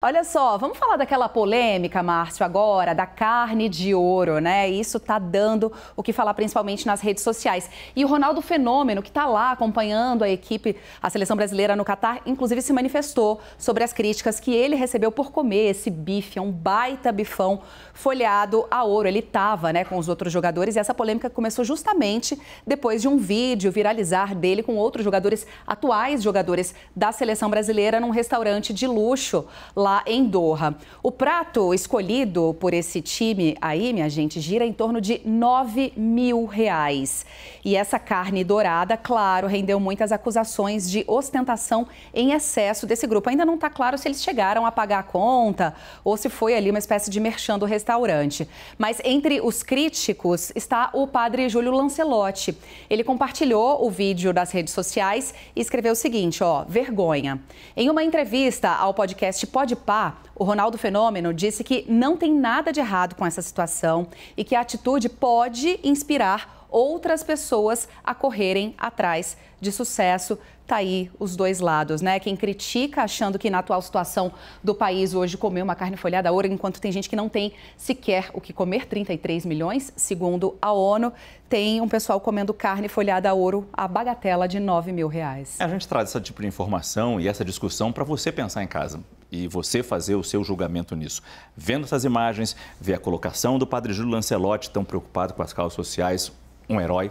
Olha só, vamos falar daquela polêmica, Márcio, agora, da carne de ouro, né? Isso tá dando o que falar principalmente nas redes sociais. E o Ronaldo Fenômeno, que tá lá acompanhando a equipe, a seleção brasileira no Catar, inclusive se manifestou sobre as críticas que ele recebeu por comer esse bife, é um baita bifão folhado a ouro. Ele tava, né, com os outros jogadores e essa polêmica começou justamente depois de um vídeo viralizar dele com outros jogadores, atuais jogadores da seleção brasileira, num restaurante de luxo lá lá em Doha. O prato escolhido por esse time aí, minha gente, gira em torno de 9 mil reais. E essa carne dourada, claro, rendeu muitas acusações de ostentação em excesso desse grupo. Ainda não está claro se eles chegaram a pagar a conta ou se foi ali uma espécie de merchan do restaurante. Mas entre os críticos está o padre Júlio Lancelotti. Ele compartilhou o vídeo das redes sociais e escreveu o seguinte, ó, vergonha. Em uma entrevista ao podcast Pode Pá, o Ronaldo Fenômeno disse que não tem nada de errado com essa situação e que a atitude pode inspirar outras pessoas a correrem atrás de sucesso. Tá aí os dois lados, né? Quem critica achando que na atual situação do país hoje comer uma carne folhada ouro, enquanto tem gente que não tem sequer o que comer, 33 milhões, segundo a ONU, tem um pessoal comendo carne folhada a ouro a bagatela de 9 mil reais. A gente traz esse tipo de informação e essa discussão para você pensar em casa e você fazer o seu julgamento nisso. Vendo essas imagens, ver a colocação do padre Júlio Lancelotti, tão preocupado com as causas sociais, um herói,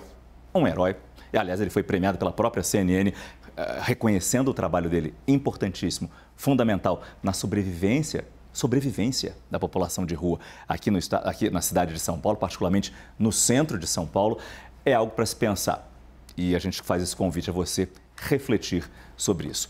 um herói. E, aliás, ele foi premiado pela própria CNN, eh, reconhecendo o trabalho dele, importantíssimo, fundamental na sobrevivência sobrevivência da população de rua aqui, no, aqui na cidade de São Paulo, particularmente no centro de São Paulo, é algo para se pensar. E a gente faz esse convite a você refletir sobre isso.